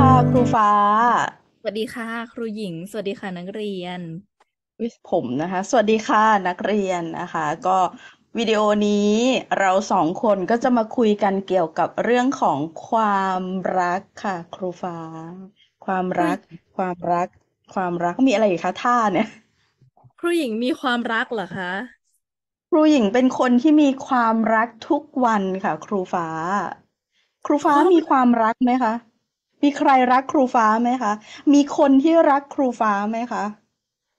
ค่ะครูฟ้า สวัสดีค่ะ ครูหญิง สวัสดีค่ะ นักเรียนวิผมนะคะ สวัสดีค่ะ นักเรียนนะคะ ก็วิดีโอนี้เราสองคนก็จะมาคุยกันเกี่ยวกับเรื่องของความรักค่ะ ครูฟ้า ความรัก ความรัก ความรักมีอะไรอีกคะท่าเนี่ยครูหญิงมีความรักเหรอคะครูหญิงเป็นคนที่มีความรักทุกวันค่ะ ครูฟ้า ครูฟ้ามีความรักไหมคะมีใครรักครูฟ้าไหมคะ มีคนที่รักครูฟ้าไหมคะ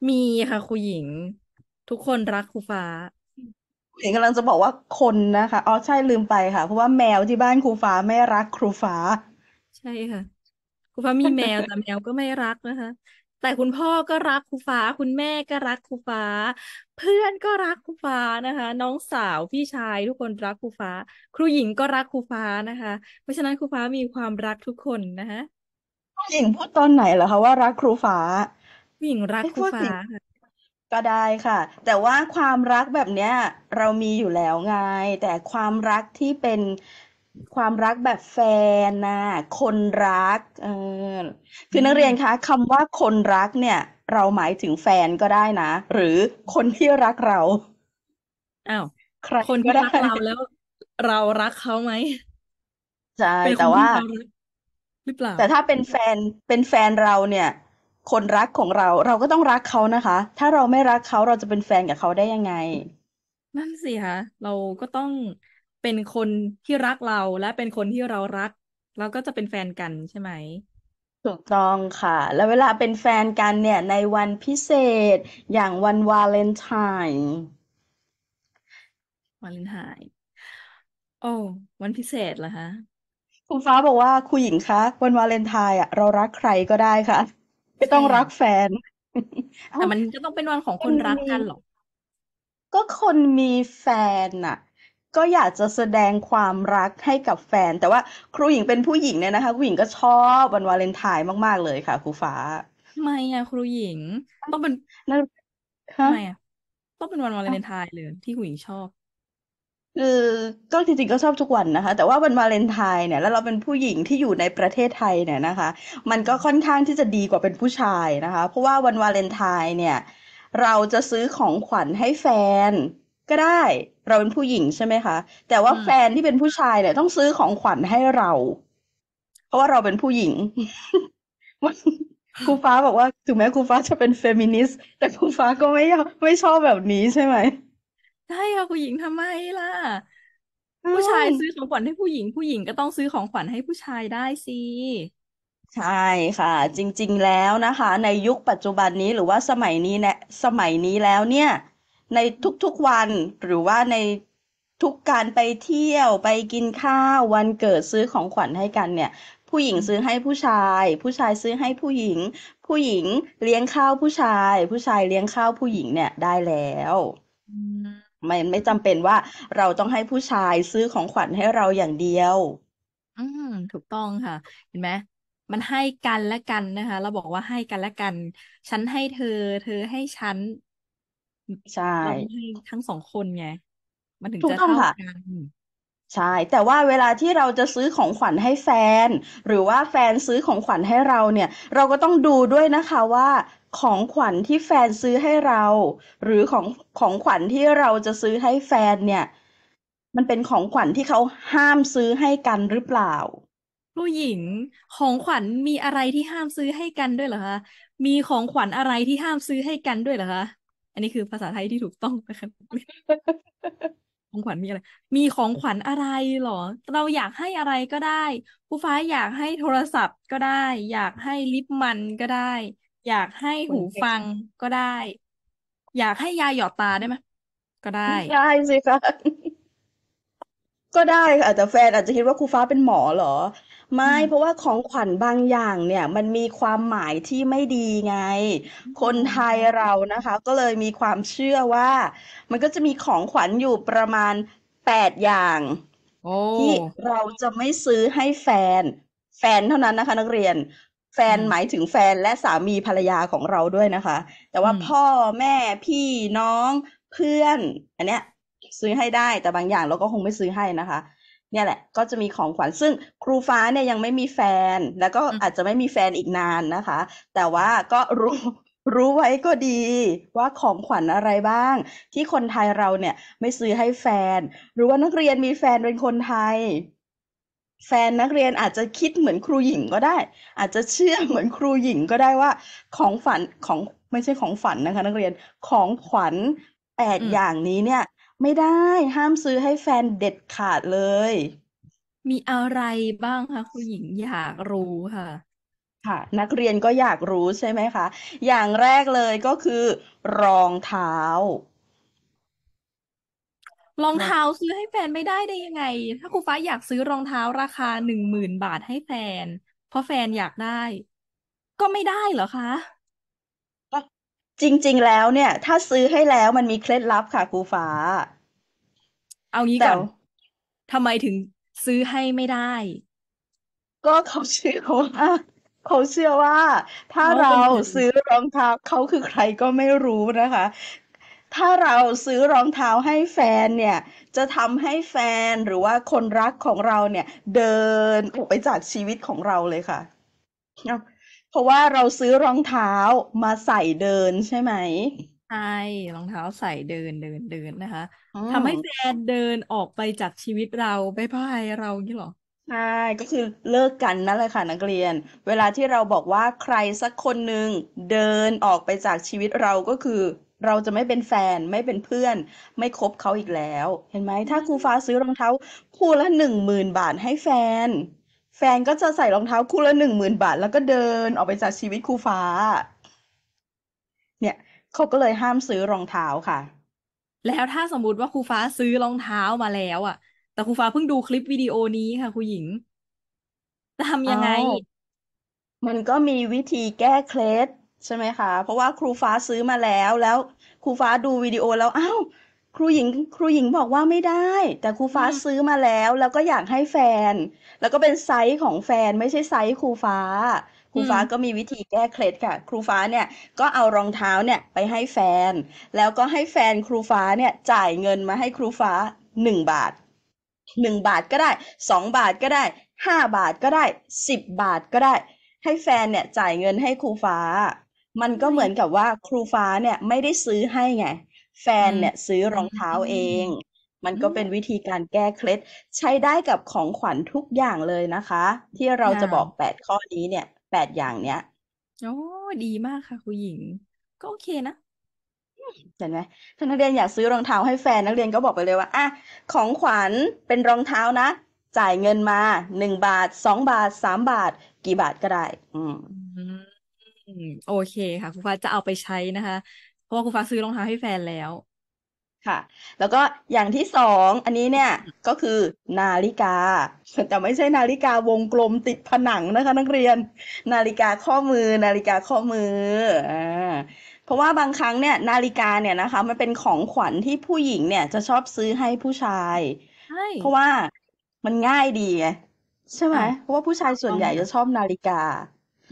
มีค่ะครูหญิง ทุกคนรักครูฟ้าเห็นกำลังจะบอกว่าคนนะคะ อ๋อใช่ลืมไปค่ะ เพราะว่าแมวที่บ้านครูฟ้าไม่รักครูฟ้า ใช่ค่ะ ครูฟ้ามีแมวแต่แมวก็ไม่รักนะคะแต่คุณพ่อก็รักครูฟ้า คุณแม่ก็รักครูฟ้า เพื่อนก็รักครูฟ้านะคะ น้องสาวพี่ชายทุกคนรักครูฟ้า ครูหญิงก็รักครูฟ้านะคะ เพราะฉะนั้นครูฟ้ามีความรักทุกคนนะคะครูหญิงพูดตอนไหนเหรอคะว่ารักครูฟ้าครูหญิงรักครูฟ้าก็ได้ค่ะ แต่ว่าความรักแบบเนี้ย เรามีอยู่แล้วไงแต่ความรักที่เป็นความรักแบบแฟนนะคนรักเออคือนักเรียนคะคำว่าคนรักเนี่ย เราหมายถึงแฟนก็ได้นะ หรือคนที่รักเราอ้าวคคนที่รักเราแล้ว เรารักเขาไหมใช่แต่ว่าหรือเปล่าแต่ถ้าเป็นแฟนเป็นแฟนเราเนี่ย คนรักของเราเราก็ต้องรักเขานะคะ ถ้าเราไม่รักเขาเราจะเป็นแฟนกับเขาได้ยังไงนั่นสิคะเราก็ต้องเป็นคนที่รักเราและเป็นคนที่เรารัก เราก็จะเป็นแฟนกันใช่ไหมถูกต้องค่ะ แล้วเวลาเป็นแฟนกันเนี่ย ในวันพิเศษอย่างวันวาเลนไทน์วาเลนไทน์โอ้วันพิเศษเหรอคะคุณฟ้าบอกว่าคุณหญิงคะวันวาเลนไทน์อ่ะเรารักใครก็ได้ค่ะไม่ต้องรักแฟนแต่มันก็ต้องเป็นวันของคนรักกันหรอกก็คนมีแฟนน่ะก็อยากจะแสดงความรักให้กับแฟน แต่ว่าครูหญิงเป็นผู้หญิงเนี่ยนะคะครูหญิงก็ชอบวันวาเลนไทน์มากๆเลยค่ะ ครูฟ้าทำไมอะครูหญิงต้องเป็นนั่นทำไมอะต้องเป็นวันวาเลนไทน์เลย ที่ครูหญิงชอบคือก็จริงๆก็ชอบทุกวันนะคะ แต่ว่าวันวาเลนไทน์เนี่ยแล้วเราเป็นผู้หญิงที่อยู่ในประเทศไทยเนี่ยนะคะ มันก็ค่อนข้างที่จะดีกว่าเป็นผู้ชายนะคะเพราะว่าวันวาเลนไทน์เนี่ย เราจะซื้อของขวัญให้แฟนก็ได้เราเป็นผู้หญิงใช่ไหมคะ แต่ว่าแฟนที่เป็นผู้ชายเนี่ยต้องซื้อของขวัญให้เราเพราะว่าเราเป็นผู้หญิงครูฟ้าบอกว่าถึงแม้ครูฟ้าจะเป็นเฟมินิสต์แต่ครูฟ้าก็ไม่ไม่ชอบแบบนี้ใช่ไหมใช่ค่ะผู้หญิงทำไมล่ะผู้ชายซื้อของขวัญให้ผู้หญิงผู้หญิงก็ต้องซื้อของขวัญให้ผู้ชายได้สิใช่ค่ะ จริง ๆ แล้วนะคะ ในยุคปัจจุบันนี้หรือว่าสมัยนี้นะสมัยนี้แล้วเนี่ยในทุกๆวันหรือว่าในทุกการไปเที่ยวไปกินข้าววันเกิดซื้อของขวัญให้กันเนี่ย ผู้หญิงซื้อให้ผู้ชาย ผู้ชายซื้อให้ผู้หญิง ผู้หญิงเลี้ยงข้าวผู้ชาย ผู้ชายเลี้ยงข้าวผู้หญิงเนี่ยได้แล้วมันไม่จำเป็นว่าเราต้องให้ผู้ชายซื้อของขวัญให้เราอย่างเดียวอืมถูกต้องค่ะ เห็นไหมมันให้กันและกันนะคะ เราบอกว่าให้กันและกัน ฉันให้เธอ เธอให้ฉันใช่เราให้ทั้งสองคนไงมันถึงถูกจะต้องเท่าค่ะกันใช่ แต่ว่าเวลาที่เราจะซื้อของขวัญให้แฟน หรือว่าแฟนซื้อของขวัญให้เราเนี่ย เราก็ต้องดูด้วยนะคะว่าของขวัญที่แฟนซื้อให้เรา หรือของของขวัญที่เราจะซื้อให้แฟนเนี่ย มันเป็นของขวัญที่เขาห้ามซื้อให้กันหรือเปล่า ผู้หญิงของขวัญมีอะไรที่ห้ามซื้อให้กันด้วยเหรอคะมีของขวัญอะไรที่ห้ามซื้อให้กันด้วยเหรอคะอันนี้คือภาษาไทยที่ถูกต้องนะคะของขวัญมีอะไร มีของขวัญอะไรหรอ เราอยากให้อะไรก็ได้ผู้ฟ้าอยากให้โทรศัพท์ก็ได้ อยากให้ลิปมันก็ได้ อยากให้หูฟังก็ได้ อยากให้ยาหยอดตาได้ไหมก็ได้ได้สิคะ ก็ได้ค่ะแต่แฟนอาจจะคิดว่าครูฟ้าเป็นหมอเหรอไม่เพราะว่าของขวัญบางอย่างเนี่ย มันมีความหมายที่ไม่ดีไง คนไทยเรานะคะ ก็เลยมีความเชื่อว่า มันก็จะมีของขวัญอยู่ประมาณแปดอย่างโอ้ที่เราจะไม่ซื้อให้แฟน แฟนเท่านั้นนะคะ นักเรียน แฟนหมายถึงแฟนและสามีภรรยาของเราด้วยนะคะ แต่ว่าพ่อแม่พี่น้องเพื่อน อันเนี้ยซื้อให้ได้แต่บางอย่างเราก็คงไม่ซื้อให้นะคะเนี่ยแหละก็จะมีของขวัญซึ่งครูฟ้าเนี่ยยังไม่มีแฟนแล้วก็อาจจะไม่มีแฟนอีกนานนะคะ แต่ว่าก็รู้รู้ไว้ก็ดีว่าของขวัญอะไรบ้าง ที่คนไทยเราเนี่ยไม่ซื้อให้แฟน หรือว่านักเรียนมีแฟนเป็นคนไทย แฟนนักเรียนอาจจะคิดเหมือนครูหญิงก็ได้ อาจจะเชื่อเหมือนครูหญิงก็ได้ว่าของฝันของไม่ใช่ของฝันนะคะ นักเรียนของขวัญแปดอย่างนี้เนี่ยไม่ได้ห้ามซื้อให้แฟนเด็ดขาดเลย มีอะไรบ้างคะคุณหญิงอยากรู้ค่ะ ค่ะ นักเรียนก็อยากรู้ใช่ไหมคะอย่างแรกเลยก็คือรองเท้ารองรองเท้าซื้อให้แฟนไม่ได้ได้ยังไง ถ้าครูฟ้าอยากซื้อรองเท้าราคาหนึ่งหมื่นบาทให้แฟน เพราะแฟนอยากได้ ก็ไม่ได้เหรอคะจริงๆแล้วเนี่ยถ้าซื้อให้แล้วมันมีเคล็ดลับค่ะครูฟ้าเอางี้ก่อนทำไมถึงซื้อให้ไม่ได้ ก็เขาเชื่อว่าเขาเชื่อว่าถ้าเราซื้อรองเท้าเขาคือใครก็ไม่รู้นะคะ ถ้าเราซื้อรองเท้าให้แฟนเนี่ย จะทำให้แฟนหรือว่าคนรักของเราเนี่ยเดินออกไปจากชีวิตของเราเลยค่ะเพราะว่าเราซื้อรองเท้ามาใส่เดินใช่ไหมใช่รองเท้าใส่เดินเดินเดินนะคะทำให้แฟนเดินออกไปจากชีวิตเราไปพายเรางี้หรอใช่ก็คือเลิกกันนั่นเลยค่ะนักเรียน เวลาที่เราบอกว่าใครสักคนหนึ่งเดินออกไปจากชีวิตเราก็คือ เราจะไม่เป็นแฟนไม่เป็นเพื่อนไม่คบเขาอีกแล้ว เห็นไหมถ้าครูฟ้าซื้อรองเท้าคู่ละหนึ่งหมื่นบาทให้แฟนแฟนก็จะใส่รองเท้าคู่ละหนึ่งหมื่นบาท แล้วก็เดินออกไปจากชีวิตครูฟ้า เนี่ยเขาก็เลยห้ามซื้อรองเท้าค่ะ แล้วถ้าสมมติว่าครูฟ้าซื้อรองเท้ามาแล้วอ่ะ แต่ครูฟ้าเพิ่งดูคลิป วิดีโอนี้ค่ะครูหญิงจะทำยังไง มันก็มีวิธีแก้เคล็ดใช่ไหมคะ เพราะว่าครูฟ้าซื้อมาแล้วแล้วครูฟ้าดูวิดีโอแล้วอ้าวครูหญิงครูหญิงบอกว่าไม่ได้ แต่ครูฟ้าซื้อมาแล้ว แล้วก็อยากให้แฟน แล้วก็เป็นไซส์ของแฟนไม่ใช่ไซส์ครูฟ้า ครูฟ้าก็มีวิธีแก้เคล็ดค่ะครูฟ้าเนี่ยก็เอารองเท้าเนี่ยไปให้แฟน แล้วก็ให้แฟนครูฟ้าเนี่ยจ่ายเงินมาให้ครูฟ้าหนึ่งบาทหนึ่งบาทก็ได้สองบาทก็ได้ห้าบาทก็ได้สิบบาทก็ได้ ให้แฟนเนี่ยจ่ายเงินให้ครูฟ้า มันก็เหมือนกับว่าครูฟ้าเนี่ยไม่ได้ซื้อให้ไงแฟนเนี่ย ซื้อรองเท้าเอง มันก็เป็นวิธีการแก้เคล็ดใช้ได้กับของขวัญทุกอย่างเลยนะคะ ที่เราจะบอกแปดข้อนี้เนี่ยแปดอย่างเนี้ยโอ้ดีมากค่ะคุณหญิง ก็โอเคนะเห็นไหมถ้านักเรียนอยากซื้อรองเท้าให้แฟนนักเรียนก็บอกไปเลยว่าอ่ะของขวัญเป็นรองเท้านะ จ่ายเงินมาหนึ่งบาทสองบาทสามบาท กี่บาทก็ได้ อืมโอเคค่ะคุณฟ้าจะเอาไปใช้นะคะราะว่าคุณฟ้าซื้อรองเท้าให้แฟนแล้ว ค่ะ แล้วก็อย่างที่สองอันนี้เนี่ย ก็คือนาฬิกาแต่ไม่ใช่นาฬิกาวงกลมติดผนังนะคะ นักเรียน นาฬิกาข้อมือ นาฬิกาข้อมืออ่าเพราะว่าบางครั้งเนี่ย นาฬิกาเนี่ยนะคะ มันเป็นของขวัญที่ผู้หญิงเนี่ย จะชอบซื้อให้ผู้ชายใช่เพราะว่ามันง่ายดีไงใช่ไหมเพราะว่าผู้ชายส่วนใหญ่จะชอบนาฬิกา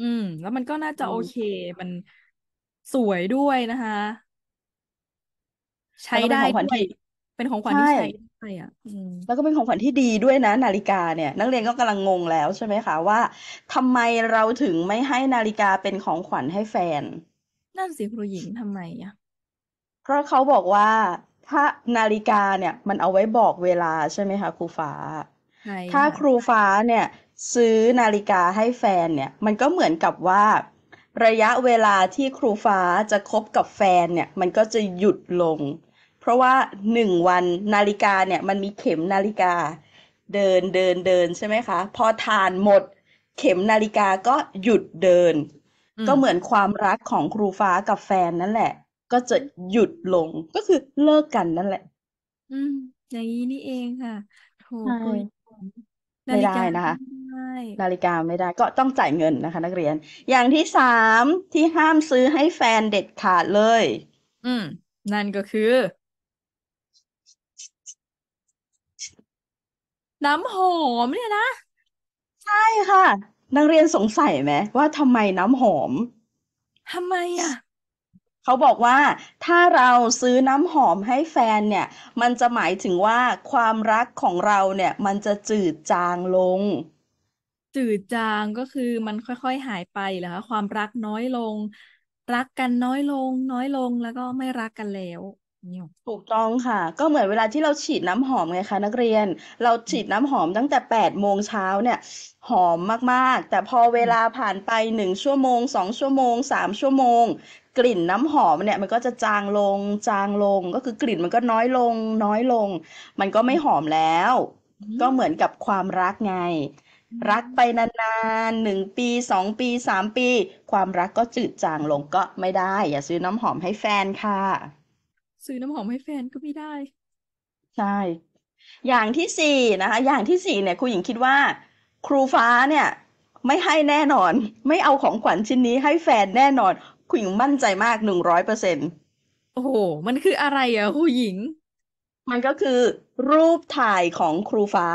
อืม แล้วมันก็น่าจะโอเคมันสวยด้วยนะคะ ใช้แล้วก็เป็นได้ของขวัญด้วยที่ เป็นของขวัญชที่ใช้ได้อ่ะ อืมแล้วก็เป็นของขวัญที่ดีด้วยนะ นาฬิกาเนี่ย นักเรียนก็กำลังงงแล้วใช่ไหมคะว่าทำไมเราถึงไม่ให้นาฬิกาเป็นของขวัญให้แฟนนั่นสิครูหญิงทำไมอ่ะเพราะเขาบอกว่าถ้านาฬิกาเนี่ย มันเอาไว้บอกเวลาใช่ไหมคะครูฟ้าใช่ถ้าค่ะครูฟ้าเนี่ย ซื้อนาฬิกาให้แฟนเนี่ยมันก็เหมือนกับว่าระยะเวลาที่ครูฟ้าจะคบกับแฟนเนี่ย มันก็จะหยุดลง เพราะว่าหนึ่งวันนาฬิกาเนี่ย มันมีเข็มนาฬิกา เดินเดินเดินใช่ไหมคะ พอทานหมด เข็มนาฬิกาก็หยุดเดิน ก็เหมือนความรักของครูฟ้ากับแฟนนั่นแหละ ก็จะหยุดลงก็คือเลิกกันนั่นแหละ อืม อย่างนี้นี่เองค่ะ ถูกเลยไม่ได้นะคะใช่นาฬิกาไม่ได้ ก็ต้องจ่ายเงินนะคะ นักเรียน อย่างที่สามที่ห้ามซื้อให้แฟนเด็ดขาดเลย อืม นั่นก็คือ น้ำหอมเนี่ยนะ ใช่ค่ะ นักเรียนสงสัยไหมว่าทำไมน้ำหอม ทำไมอ่ะ เขาบอกว่า ถ้าเราซื้อน้ำหอมให้แฟนเนี่ย มันจะหมายถึงว่าความรักของเราเนี่ย มันจะจืดจางลงืดจางก็คือมันค่อยๆหายไปเหรอคะความรักน้อยลง รักกันน้อยลง น้อยลงแล้วก็ไม่รักกันแล้วถูกต้องค่ะ ก็เหมือนเวลาที่เราฉีดน้ำหอมไงคะ นักเรียนเราฉีดน้ำหอมตั้งแต่แปดโมงเช้าเนี่ย หอมมากๆ แต่พอเวลาผ่านไปหนึ่งชั่วโมงสองชั่วโมงสามชั่วโมง กลิ่นน้ำหอมเนี่ยมันก็จะจางลงจางลงก็คือกลิ่นมันก็น้อยลงน้อยลง มันก็ไม่หอมแล้ว ก็เหมือนกับความรักไงรักไปนานๆหนึ่งปีสองปีสามปี ความรักก็จืดจางลงก็ไม่ได้ อย่าซื้อน้ำหอมให้แฟนค่ะ ซื้อน้ำหอมให้แฟนก็ไม่ได้ ใช่ อย่างที่สี่นะคะ อย่างที่สี่เนี่ยครูหญิงคิดว่า ครูฟ้าเนี่ย ไม่ให้แน่นอน ไม่เอาของขวัญชิ้นนี้ให้แฟนแน่นอนครูหญิงมั่นใจมากหนึ่งร้อยเปอร์เซ็นต์โอ้โห มันคืออะไรอะครูหญิง มันก็คือรูปถ่ายของครูฟ้า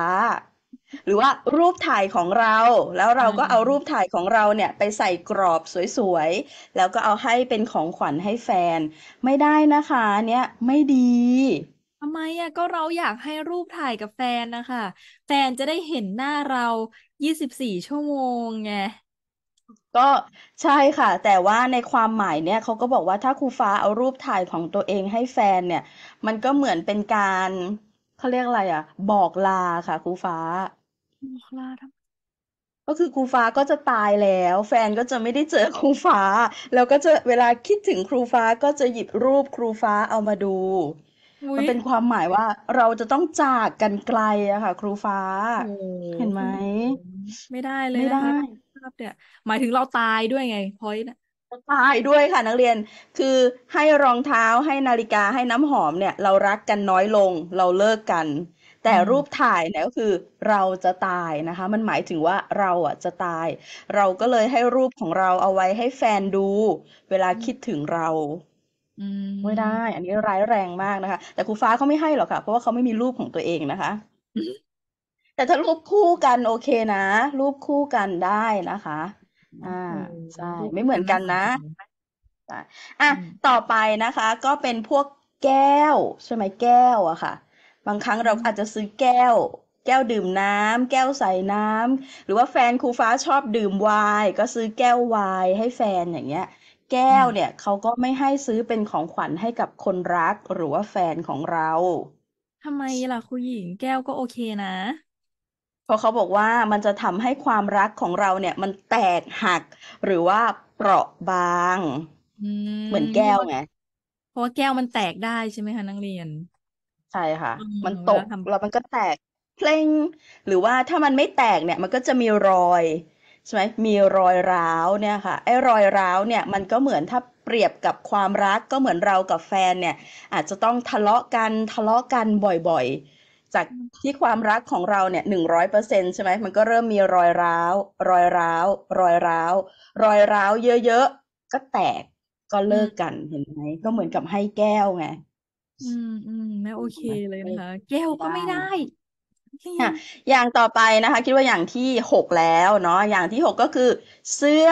หรือว่ารูปถ่ายของเรา แล้วเราก็เอารูปถ่ายของเราเนี่ยไปใส่กรอบสวยๆ แล้วก็เอาให้เป็นของขวัญให้แฟน ไม่ได้นะคะเนี่ยไม่ดีทำไมอ่ะก็เราอยากให้รูปถ่ายกับแฟนนะคะแฟนจะได้เห็นหน้าเรา 24 ชั่วโมงไงก็ใช่ค่ะ แต่ว่าในความหมายเนี่ยเขาก็บอกว่าถ้าครูฟ้าเอารูปถ่ายของตัวเองให้แฟนเนี่ย มันก็เหมือนเป็นการเขาเรียกอะไรอ่ะ บอกลาค่ะครูฟ้าบอกลาทำก็คือครูฟ้าก็จะตายแล้วแฟนก็จะไม่ได้เจอครูฟ้า แล้วก็จะเวลาคิดถึงครูฟ้าก็จะหยิบรูปครูฟ้าเอามาดูอุมันยเป็นความหมายว่าเราจะต้องจากกันไกลอะค่ะ ครูฟ้าโอ้เห็นไหม ไม่ได้เลยไม่นะได้คะภาพเนี่ยหมายถึงเราตายด้วยไง พอยต์นะตายด้วยค่ะ นักเรียน คือให้รองเท้าให้นาฬิกาให้น้ำหอมเนี่ยเรารักกันน้อยลง เราเลิกกันแต่รูปถ่ายเนี่ยก็คือเราจะตายนะคะ มันหมายถึงว่าเราอ่ะจะตาย เราก็เลยให้รูปของเราเอาไว้ให้แฟนดู เวลาคิดถึงเราไม่ได้อันนี้ร้ายแรงมากนะคะ แต่ครูฟ้าเขาไม่ให้หรอกค่ะ เพราะว่าเขาไม่มีรูปของตัวเองนะคะ แต่ถ้ารูปคู่กันโอเคนะรูปคู่กันได้นะคะ อ่าใช่ไม่เหมือนกันนะอ่ะต่อไปนะคะ ก็เป็นพวกแก้ว ใช่ไหมแก้วอะค่ะบางครั้งเราอาจจะซื้อแก้ว แก้วดื่มน้ำ แก้วใส่น้ำ หรือว่าแฟนครูฟ้าชอบดื่มไวน์ก็ซื้อแก้วไวน์ให้แฟนอย่างเงี้ย แก้วเนี่ยเขาก็ไม่ให้ซื้อเป็นของขวัญให้กับคนรัก หรือว่าแฟนของเราทำไมล่ะครูหญิงแก้วก็โอเคนะเพราะเขาบอกว่ามันจะทำให้ความรักของเราเนี่ย มันแตกหักหรือว่าเปราะบางเหมือนแก้วไงเพราะว่าแก้วมันแตกได้ใช่ไหมคะนักเรียนใช่ค่ะ มันตกแล้วมันก็แตกเพลงหรือว่าถ้ามันไม่แตกเนี่ยมันก็จะมีรอยใช่ไหมมีรอยร้าวเนี่ยค่ะไอ้รอยร้าวเนี่ยมันก็เหมือนถ้าเปรียบกับความรักก็เหมือนเรากับแฟนเนี่ยอาจจะต้องทะเลาะกันทะเลาะกันบ่อยๆ จากที่ความรักของเราเนี่ยหนึ่งร้อยเปอร์เซ็นต์ใช่ไหมมันก็เริ่มมีรอยร้าวรอยร้าวรอยร้าวรอยร้าวเยอะๆ ก็แตกก็เลิกกันเห็นไหมก็เหมือนกับให้แก้วไงอืมอืมไม่โอเคเลยนะคะแก้วก็ไม่ได้ค่ะอย่างต่อไปนะคะ คิดว่าอย่างที่หกแล้วเนาะอย่างที่หกก็คือ เสื้อ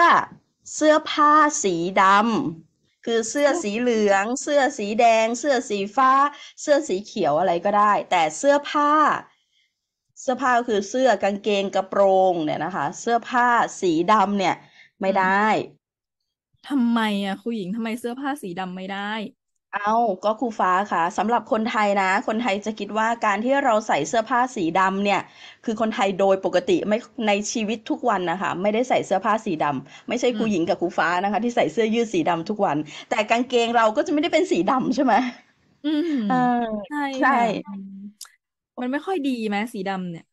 เสื้อผ้าสีดำคือเสื้อสีเหลือง เสื้อสีแดง เสื้อสีฟ้า เสื้อสีเขียวอะไรก็ได้ แต่เสื้อผ้า เสื้อผ้าก็คือเสื้อกางเกงกระโปรง เนี่ยนะคะ เสื้อผ้าสีดำเนี่ย ไม่ได้ทำไม อ่ะคุณหญิงทำไมเสื้อผ้าสีดำไม่ได้เอาก็ครูฟ้าค่ะสำหรับคนไทยนะ คนไทยจะคิดว่าการที่เราใส่เสื้อผ้าสีดำเนี่ย คือคนไทยโดยปกติไม่ในชีวิตทุกวันนะคะไม่ได้ใส่เสื้อผ้าสีดำไม่ใช่ครูหญิงกับครูฟ้านะคะ ที่ใส่เสื้อยืดสีดำทุกวัน แต่กางเกงเราก็จะไม่ได้เป็นสีดำใช่ไหมอืมเออใช่ใช่มันมันไม่ค่อยดีไหมสีดำเนี่ย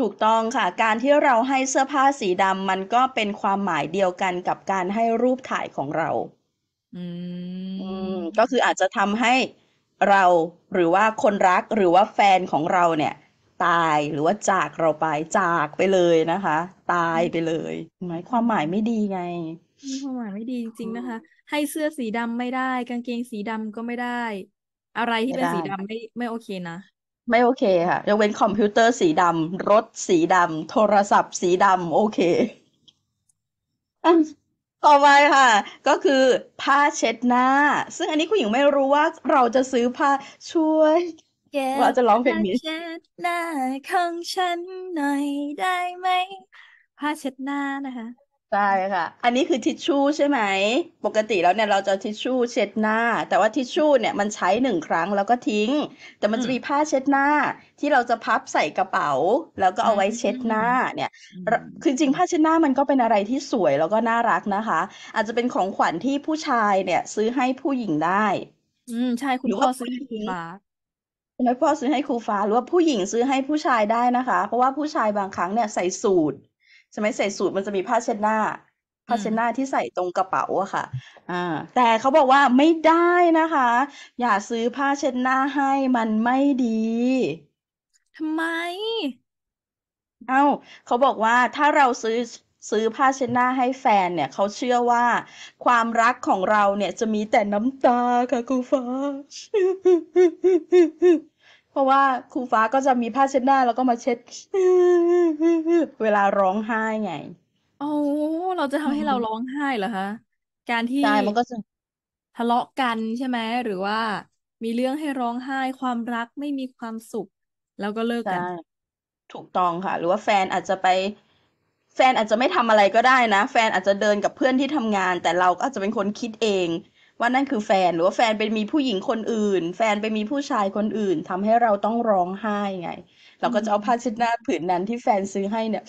ถูกต้องค่ะ การที่เราให้เสื้อผ้าสีดำมันก็เป็นความหมายเดียวกันกับการให้รูปถ่ายของเราอืมก็คืออาจจะทำให้เราหรือว่าคนรักหรือว่าแฟนของเราเนี่ย ตายหรือว่าจากเราไปจากไปเลยนะคะ ตายไปเลยหมายความหมายไม่ดีไงมีความหมายไม่ดีจริงๆนะคะให้เสื้อสีดำไม่ได้ กางเกงสีดำก็ไม่ได้ อะไรที่ไม่เป็นด้สีดำไม่ไม่โอเคนะไม่โอเค ค่ะยกเว้นคอมพิวเตอร์สีดำรถสีดำโทรศัพท์ สีดำโอเคอ่ะต่อไปค่ะ ก็คือผ้าเช็ดหน้า ซึ่งอันนี้คุณหญิงไม่รู้ว่าเราจะซื้อผ้าช่วยเราจะร้องเพลงนี้ผ้าเช็ดหน้าของฉันหน่อยได้ไหม ผ้าเช็ดหน้านะคะใช่ค่ะ อันนี้คือทิชชู่ใช่ไหม ปกติแล้วเนี่ยเราจะทิชชู่เช็ดหน้า แต่ว่าทิชชู่เนี่ยมันใช้หนึ่งครั้งแล้วก็ทิ้ง แต่มันจะมีผ้าเช็ดหน้า ที่เราจะพับใส่กระเป๋า แล้วก็เอาไว้เช็ดหน้าเนี่ย คือจริงผ้าเช็ดหน้ามันก็เป็นอะไรที่สวยแล้วก็น่ารักนะคะ อาจจะเป็นของขวัญที่ผู้ชายเนี่ยซื้อให้ผู้หญิงได้ อืมใช่คุณพ่อซื้อให้ครูฟ้าคุณพ่อซื้อให้ครูฟ้าหรือว่าผู้หญิงซื้อให้ผู้ชายได้นะคะ เพราะว่าผู้ชายบางครั้งเนี่ยใส่สูทสมัยใส่สูตรมันจะมีผ้าเช็ดหน้า ผ้าเช็ดหน้าที่ใส่ตรงกระเป๋าอะค่ะ อ่า แต่เขาบอกว่าไม่ได้นะคะ อย่าซื้อผ้าเช็ดหน้าให้มันไม่ดีทำไม เอ้าเขาบอกว่าถ้าเราซื้อซื้อผ้าเช็ดหน้าให้แฟนเนี่ยเขาเชื่อว่าความรักของเราเนี่ยจะมีแต่น้ำตาค่ะครูฟ้าราะว่าครูฟ้าก็จะมีผ้าเช็ดหน้า แล้วก็มาเช็ด เวลาร้องไห้ไงโอ้เราจะทำให้เราร้องไห้เหรอคะ การที่ ใช่ มันก็จะทะเลาะกันใช่ไหมหรือว่ามีเรื่องให้ร้องไห้ ความรักไม่มีความสุข แล้วก็เลิกกัน ใช่ ถูกต้องค่ะ หรือว่าแฟนอาจจะไป แฟนอาจจะไม่ทำอะไรก็ได้นะแฟนอาจจะเดินกับเพื่อนที่ทำงาน แต่เราก็อาจจะเป็นคนคิดเองว่านั่นคือแฟนหรือว่าแฟนไปมีผู้หญิงคนอื่น แฟนไปมีผู้ชายคนอื่น ทำให้เราต้องร้องไห้ไง เราก็จะเอาผ้าเช็ดหน้าผืนนั้นที่แฟนซื้อให้เนี่ย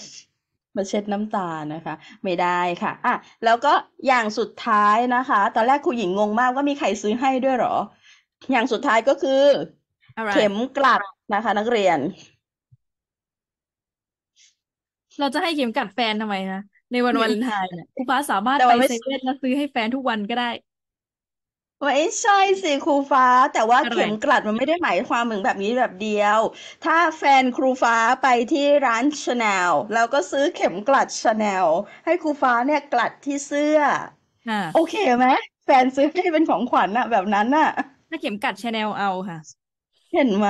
มาเช็ดน้ำตานะคะ ไม่ได้ค่ะอ่ะแล้วก็อย่างสุดท้ายนะคะ ตอนแรกครูหญิงงงมาก ว่ามีใครซื้อให้ด้วยหรอ อย่างสุดท้ายก็คือ right. เข็มกลัดนะคะนักเรียน เราจะให้เข็มกลัดแฟนทำไมนะในวันวันไทน์คุณฟ้าสามารถไปเซเว่นแล้วซื้อให้แฟนทุกวันก็ได้ไม่ใช่สิครูฟ้าแต่ว่าอะเข็ไรมกลัดมันไม่ได้หมายความถึงแบบนี้แบบเดียว ถ้าแฟนครูฟ้าไปที่ร้านชาแนลแล้วก็ซื้อเข็มกลัดชาแนลให้ครูฟ้าเนี่ยกลัดที่เสื้อะโอเคไหมแฟนซื้อให้เป็นของขวัญอะแบบนั้นอะถ้าเข็มกัดชาแนลเอาค่ะเห็นไหม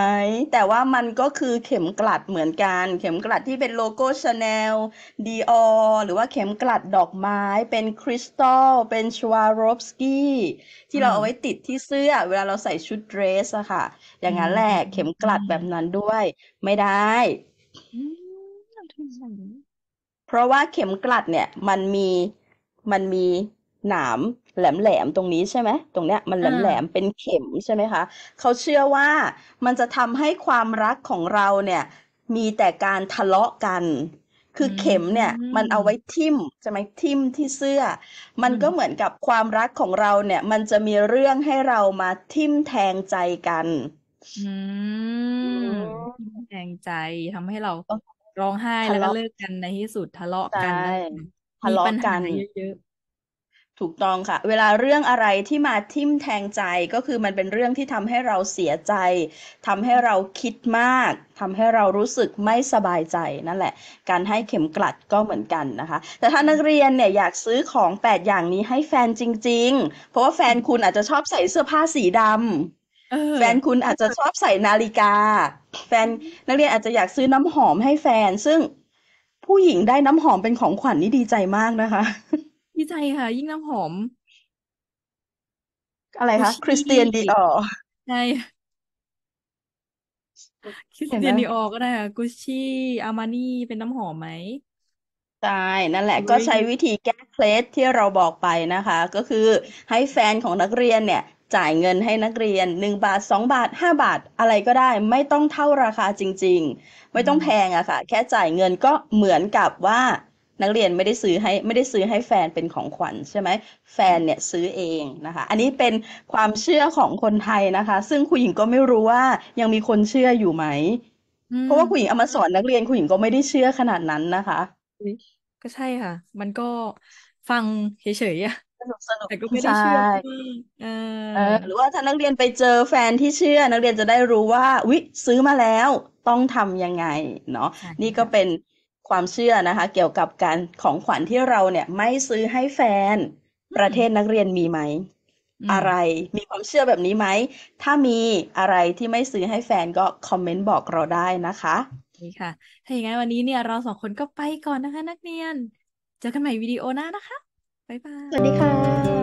แต่ว่ามันก็คือเข็มกลัดเหมือนกันเข็มกลัดที่เป็นโลโก้ชาแนลดีออหรือว่าเข็มกลัดดอกไม้เป็นคริสตัลเป็นชวาโรฟสกี้ ที่เราเอาไว้ติดที่เสื้อเวลาเราใส่ชุดเดรสอะค่ะ อย่างนั้นแหละเข็มกลัดแบบนั้นด้วย ไม่ได้ เพราะว่าเข็มกลัดเนี่ยมันมีมันมีหนามแหลมๆตรงนี้ใช่ไหม ตรงเนี้ย มันแหลมๆเป็นเข็มใช่ไหมคะ เขาเชื่อว่ามันจะทำให้ความรักของเราเนี่ย มีแต่การทะเลาะกัน คือเข็มเนี่ย มันเอาไว้ทิ่มใช่ไหมทิ่มที่เสื้อ มันก็เหมือนกับความรักของเราเนี่ย มันจะมีเรื่องให้เรามาทิ่มแทงใจกันอืมแทงใจทำให้เราร้องไห้แล้วก็เลิกกันในที่สุดทะเลาะกันมีปัญหาเยอะถูกต้องค่ะ เวลาเรื่องอะไรที่มาทิ่มแทงใจก็คือมันเป็นเรื่องที่ทำให้เราเสียใจทำให้เราคิดมากทำให้เรารู้สึกไม่สบายใจนั่นแหละ การให้เข็มกลัดก็เหมือนกันนะคะ แต่ถ้านักเรียนเนี่ยอยากซื้อของ8อย่างนี้ให้แฟนจริง ๆ เพราะว่าแฟนคุณอาจจะชอบใส่เสื้อผ้าสีดำแฟนคุณอาจจะชอบใส่นาฬิกา แฟนนักเรียนอาจจะอยากซื้อน้ำหอมให้แฟนซึ่งผู้หญิงได้น้ำหอมเป็นของขวัญนนี่ดีใจมากนะคะพีใจค่ะ ยิ่งน้ำหอม อะไรคะคริสเตียนดีออใช่คริสเห็นตีไหยมนดีออร์ก็ได้ค่ะกุชชี่อามานี่เป็นน้ำหอมไหมใช่นั่นแหละ ก็้ยใช้วิธีแก้เคล็ดที่เราบอกไปนะคะ ก็คือให้แฟนของนักเรียนเนี่ย จ่ายเงินให้นักเรียนหนึ่งบาทสองบาทห้าบาท อะไรก็ได้ ไม่ต้องเท่าราคาจริงๆ ไม่ต้องแพงอะค่ะ แค่จ่ายเงินก็เหมือนกับว่านักเรียนไม่ได้ซื้อให้ ไม่ได้ซื้อให้แฟนเป็นของขวัญใช่ไหมแฟนเนี่ยซื้อเองนะคะ อันนี้เป็นความเชื่อของคนไทยนะคะ ซึ่งคุณหญิงก็ไม่รู้ว่ายังมีคนเชื่ออยู่ไหม เพราะว่าคุณหญิงเอามาสอน นักเรียนคุณหญิงก็ไม่ได้เชื่อขนาดนั้นนะคะก็ใช่ค่ะ มันก็ฟังเฉยๆอะสนุกสนุกแต่ก็ไม่ได้เชื่อเออ หรือว่าถ้านักเรียนไปเจอแฟนที่เชื่อ นักเรียนจะได้รู้ว่าวิซื้อมาแล้วต้องทำยังไง เนาะนี่ก็เป็นความเชื่อนะคะเกี่ยวกับการของขวัญที่เราเนี่ยไม่ซื้อให้แฟนประเทศนักเรียนมีไหมอะไรมีความเชื่อแบบนี้ไหม ถ้ามีอะไรที่ไม่ซื้อให้แฟนก็คอมเมนต์ บอกเราได้นะคะนี่ค่ะ ถ้าอย่างนั้นวันนี้เนี่ย เราสองคนก็ไปก่อนนะคะ นักเรียนเจอกันใหม่วิดีโอหน้านะคะ บ๊ายบาย สวัสดีค่ะ